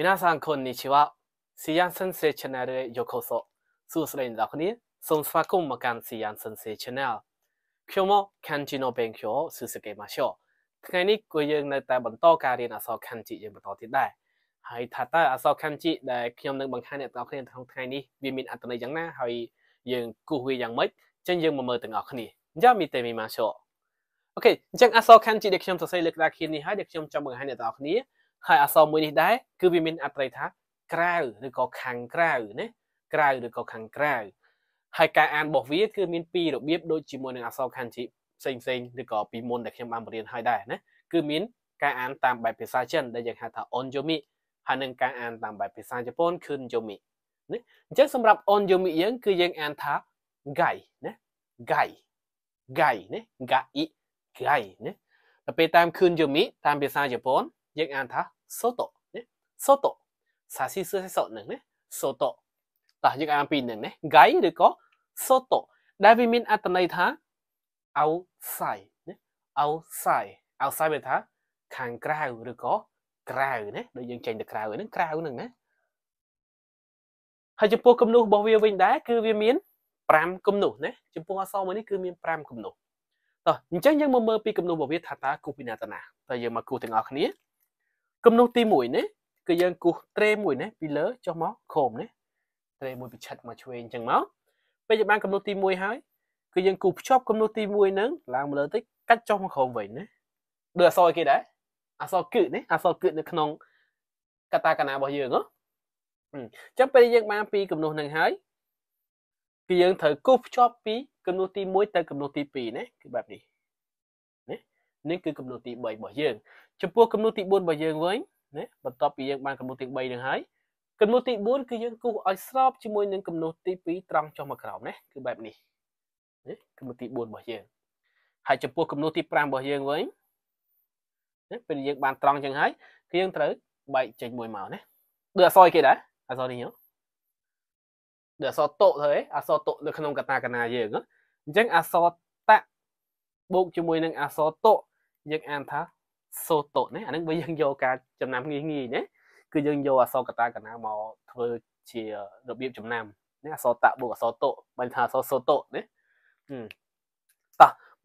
皆さんこんにちは Sian Sensei Channel へようこそសួស្តីអ្នកនរសូមស្វាគមន៍មកកាន់ Sian Sensei Channel ខ្ញុំមក Kanji no Benkyo សួស្តីមកចូលថ្ងៃនេះក៏យើងនៅតែបន្តការរៀនអក្សរ Kanji យើងបន្តទៀតដែរហើយថាតើអក្សរ Kanji ដែលខ្ញុំនឹងបង្ហាញអ្នកនរគ្នាក្នុងថ្ងៃនេះវាមានអត្ថន័យយ៉ាងណាហើយយើងគូសវាយ៉ាងម៉េចចឹងយើងមកមើលទាំងអស់គ្នាយ៉ាមីតេមីម៉ាចូលអូខេអញ្ចឹងអក្សរ Kanji ដែលខ្ញុំសរសេរលើក្តារខៀននេះហើយដែលខ្ញុំចង់បង្ហាញអ្នកនរគ្នាហើយអក្សរមួយនេះដែរគឺវាមានអត្ថន័យថាក្រៅឬក៏ខាងក្រៅណាក្រៅឬក៏ខាងក្រៅហើយការអានរបស់វាគឺមានពីររបៀបដូចជាមួយនឹងអក្សរខាន់ជីផ្សេងផ្សេងឬក៏ពីមុនដែលខ្ញុំបានបរៀនឲ្យដែរណាគឺមានការអានតាមបែបភាសាចិនដែលយើងហៅថា onyomi ហើយនឹងការអានតាមបែបភាសាជប៉ុន kunyomi ណាអញ្ចឹងសម្រាប់ onyomi យើងគឺយើងអានថា gai ណា gai gai ណា gai gai ណាទៅពេលតាម kunyomi តាមភាសាជប៉ុនយើងអានថាសូតូណាសូតូសាស៊ីសឺសោនឹងណាសូតូតោះយើងអានពីនឹងណា gai ឬក៏សូតូដែលវាមានអត្ថន័យថា outside ណា outside outside មានថាខាងក្រៅឬក៏ក្រៅណាដូចយើងចេញទៅក្រៅហ្នឹងក្រៅហ្នឹងណាហើយចំពោះគំនូសរបស់វាវិញដែរគឺវាមាន5គំនូសណាចំពោះអសមួយនេះគឺមាន5គំនូសតោះអញ្ចឹងយើងមកមើលពីគំនូសរបស់វា ថាតើគូពីណាតាណាតើយើងមកគូទាំងអស់គ្នាគំនូសទី1នេះគឺយើងគូសត្រេមួយនេះពីលើចុះមកខោមនេះត្រេមួយពីឆិតមកឆ្វេងអញ្ចឹងមកពេលយើងបានគំនូសទី1ហើយគឺយើងគូសភ្ជាប់គំនូសទី1ហ្នឹងឡើងមកលើតិចកាច់ចុះមកក្រោមវិញណាដូចអសឲ្យគេដែរអសគឺនេះអសគឺនៅក្នុងកតាកណារបស់យើងហ៎អញ្ចឹងពេលយើងបានពីគំនូសហ្នឹងហើយគឺយើងត្រូវគូសភ្ជាប់ពីគំនូសទី1ទៅគំនូសទី2ណាគឺបែបនេះណានេះគឺគំនូសទី3របស់យើងចំពោះគំនូទី4របស់យើងវិញណាបន្ទាប់ពីយើងបានគំនូទី3នឹងហើយគំនូទី4គឺយើងគូសឲ្យស្របជាមួយនឹងគំនូទី2ត្រង់ចុះមកក្រោមណាគឺបែបនេះណាគំនូទី4របស់យើងហើយចំពោះគំនូទី5របស់យើងវិញណាពេលយើងបាន ត្រង់ចឹងហើយគឺយើងត្រូវបែកចេញមួយមកណាដូចអសយគេដែរអសនេះហ៎ដូចអសតុទៅឯងអសតុនៅក្នុងកតាកណាយើងអញ្ចឹងអសតៈបូកជាមួយ នឹងអសតុយើងអានថាសូតណាអានឹងបើយើងយកការចំណាំ ងាយងាយណាគឺយើងយកអសកតាកណាមកធ្វើជារបៀបចំណាំណាអសតៈបូកអសតុបានថាអសសូតណាតោះ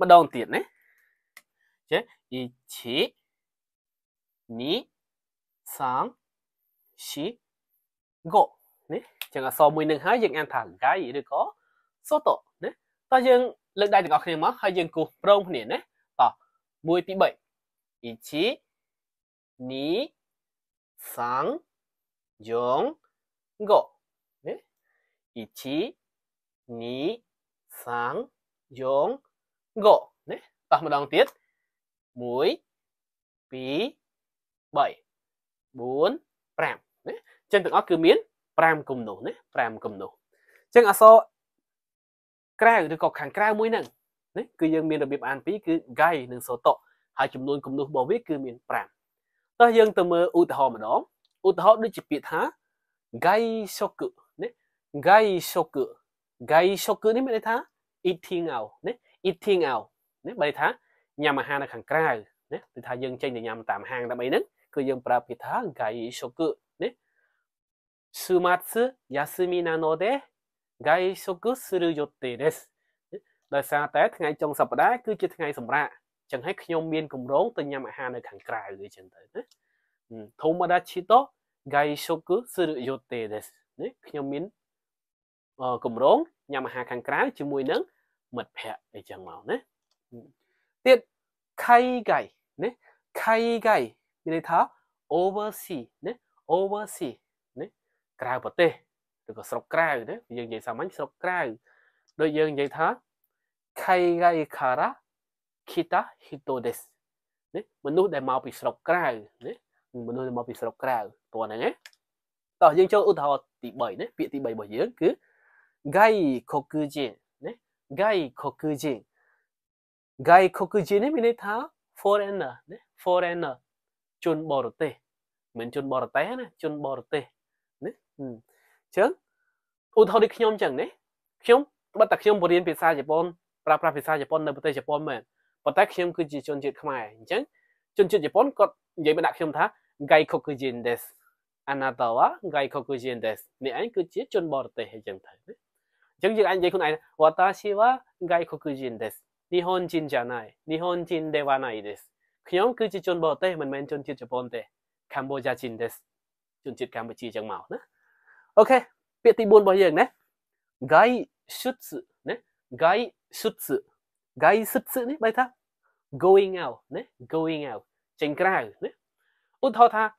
ម្ដងទៀតណាចេះ1 2 3 4 5ណាចឹងអសមួយនឹងហើយយើងអានថាកាយឬក៏សូតណាតោះយើងលើកដៃទាំងអស់គ្នាមកហើយយើងគូសប្រងគ្នាណាតោះ1 2 3 1、2、3、4、5。ね。1、2、3、4、5。ね。តោះម្ដងទៀត1 2 3 4 5ណាចឹងទាំងអស់គឺមាន5គំនូសណា5គំនូសចឹងអសរក្រៅឬក៏ខាងក្រៅមួយហ្នឹងណាគឺយើងមានរបៀបអានពីរគឺ gai និង soto ហើយចំនួនគំនូសរបស់វាគឺមាន5តោះយើងទៅមើលឧទាហរណ៍ម្ដងឧទាហរណ៍ដូចជាពាក្យថា gai shoku ណា gai shoku gai shoku នេះមានន័យថា eating out ណា eating out ណាបើន័យថាញ៉ាំអាហារនៅខាងក្រៅណាគឺថាយើងចេញទៅញ៉ាំតាមហាងតាមអីហ្នឹងគឺយើងប្រើពាក្យថា gai shoku ណា sumatsu yasumi nanode gai shoku suru yotte desu ដោយសារតែថ្ងៃចុងសប្តាហ៍គឺជាថ្ងៃសម្រាប់ចឹងហើយខ្ញុំមានកម្រងទៅញ៉ាំអាហារនៅខាងក្រៅអីចឹងទៅណាធម្មតាឈីតូガイ食する予定ですនេះខ្ញុំមានកម្រងញ៉ាំអាហារខាងក្រៅជាមួយនឹងមិត្តភ័ក្តិអីចឹងមកណាទៀតខៃកៃណាខៃកៃមានន័យថា oversea ណា oversea ណាក្រៅប្រទេសឬក៏ស្រុកក្រៅណាយើងនិយាយសាមញ្ញស្រុកក្រៅដូចយើងនិយាយថាខៃកៃខារ៉ា kita hito des ណាមនុស្សដែលមកពីស្រុកក្រៅណាមនុស្សដែលមកពីស្រុកក្រៅតោះហ្នឹងណាតោះយើងចូលឧទាហរណ៍ទី3ណាពាក្យទី3របស់យើងគឺ gai kokujin ណា gai kokujin gai kokujin នេះមានន័យថា foreigner ណា foreigner ជនបរទេសមិនជនបរទេសណាជនបរទេសណាអញ្ចឹងឧទាហរណ៍ដូចខ្ញុំអញ្ចឹងណាខ្ញុំបាត់តែខ្ញុំបរៀនភាសាជប៉ុនប្រើប្រាស់ភាសាជប៉ុននៅប្រទេសជប៉ុនមែនប៉ុន្តែខ្ញុំគឺជាជនជាតិខ្មែរអញ្ចឹងជនជាតិជប៉ុនគាត់និយាយមកដាក់ខ្ញុំថា Gaikokujin desu Anata wa Gaikokujin desu អ្នកឯងគឺជាជនបរទេសអញ្ចឹងទៅអញ្ចឹងយើងអាចនិយាយខ្លួនឯង Watashi wa Gaikokujin desu Nihonjin janai Nihonjin dewa nai desu ខ្ញុំគឺជាជនបរទេសមិនមែនជនជាតិជប៉ុនទេ Cambodia jin desu ជនជាតិកម្ពុជាអញ្ចឹងមកណាអូខេពាក្យទី4របស់យើងណា Gai shutsu ណា Gai shutsu 外出ね、バイタ going out ね、going out ចេញក្រៅណាឧទាហរណ៍ថា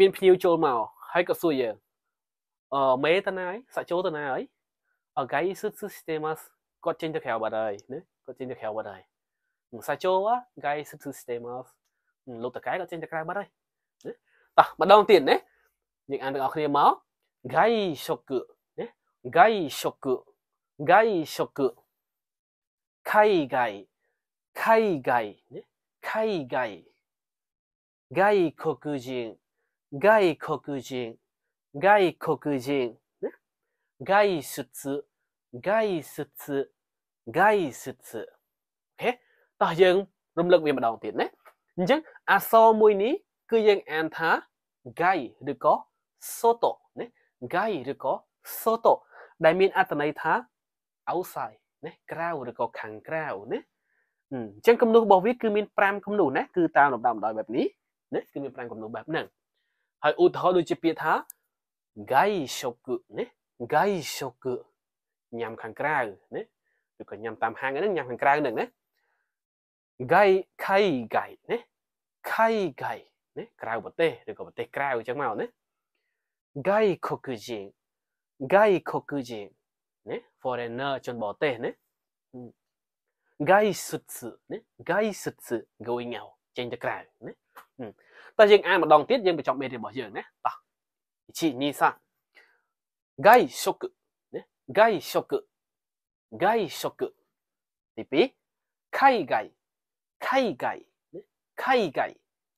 មានភ្ញៀវចូលមកហើយក៏សួរយើងអឺមេតាណាសាក់ចូលតាណាហើយអកាយស៊ឺស៊ឺស្ទេម៉ាស់គាត់ចេញទៅក្រៅបាត់ហើយណាគាត់ចេញទៅក្រៅបាត់ហើយសាក់ចូលអកាយស៊ឺស៊ឺស្ទេម៉ាស់លោកតកែគាត់ចេញទៅក្រៅបាត់ហើយណាតោះម្ដងទៀតណាយើងអានទាំងអស់គ្នាមក gai shoku ណា gai shoku gai shoku 海外、海外、ね、海外、外国人、外国人、外国人、ね、外出、外出、外出。โอเคតោះយើងរំលឹកវាម្ដងទៀតណាអញ្ចឹងអក្សរមួយនេះគឺយើងអានថា gai ឬក៏ soto ណា gai ឬក៏ soto ដែលមានអត្ថន័យថា outside ណាក្រៅឬក៏ខាងក្រៅណាអញ្ចឹងគំនូរបស់វាគឺមាន5គំនូណាគឺតាមលំដាប់ដោយបែបនេះណាគឺមាន5គំនូបែបហ្នឹងហើយឧទាហរណ៍ដូចជាពាក្យថាងាយសុកណាងាយសុកញ៉ាំខាងក្រៅណាឬក៏ញ៉ាំតាមហាងហ្នឹងញ៉ាំខាងក្រៅហ្នឹងណាងាយខៃងាយណាខៃងាយណាក្រៅប្រទេសឬក៏ប្រទេសក្រៅអញ្ចឹងមកណា外国人外国人ね、foreigner ជនបរទេសណា gaisutsu ណា gaisutsu going out ចេញទៅក្រៅណាតើយើងអានម្ដងទៀតយើងបញ្ចប់មេរៀនរបស់យើងណាតោះ1 2 3外食ណា外食外食ទី2海外海外海外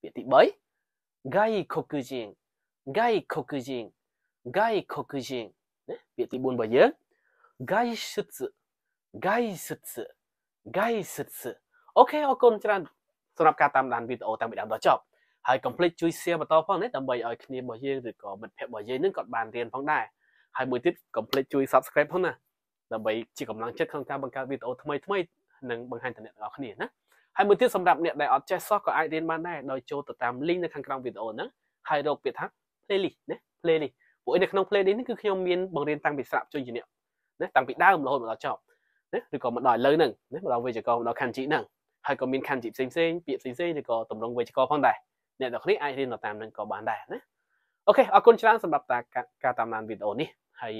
ពាក្យទី3外国人外国人外国人ណាពាក្យទី4របស់យើង外出外出外出អូខេអរគុណច្រើនសម្រាប់ការតាមដានវីដេអូតាំងពីដើមដល់ចប់ហើយកុំភ្លេចជួយ share បន្តផងណាដើម្បីឲ្យគ្នារបស់យើងឬក៏មិត្តភក្តិរបស់យើងនឹងគាត់បានរៀនផងដែរហើយមួយទៀតកុំភ្លេចជួយ subscribe ផងណាដើម្បីជាកម្លាំងចិត្តក្នុងការបង្កើតវីដេអូថ្មីថ្មីនិងបង្ហាញទៅអ្នកទាំងអស់គ្នាណាហើយមួយទៀតសម្រាប់អ្នកដែលអត់ចេះសោះក៏អាចរៀនបានដែរដោយចូលទៅតាម link នៅខាងក្រោមវីដេអូហ្នឹងហើយរកពាក្យថា playlist ណា playlist ពួកឯងនៅក្នុង playlist នេះគឺខ្ញុំមានបង្រៀនតាំងពីស្រាប់ជួយជាអ្នកណាតាំងពីដើមរហូតមកដល់ចប់ណាឬក៏មកដល់ឥឡូវហ្នឹងណាមកដល់វេយ្យាករណ៍មកដល់ខាន់ជីហ្នឹងហើយក៏មានខាន់ជីផ្សេងផ្សេងពាក្យផ្សេងផ្សេងឬក៏តម្រង់វេយ្យាករណ៍ផងដែរអ្នកទាំងគ្នាអាចរៀនទៅតាមនឹងក៏បានដែរណាអូខេអរគុណច្រើនសម្រាប់តាការតាមដានវីដេអូនេះហើយ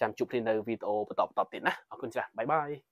ចាំជួបគ្នានៅវីដេអូបន្តបន្តទៀតណាអរគុណច្រើនបាយបាយ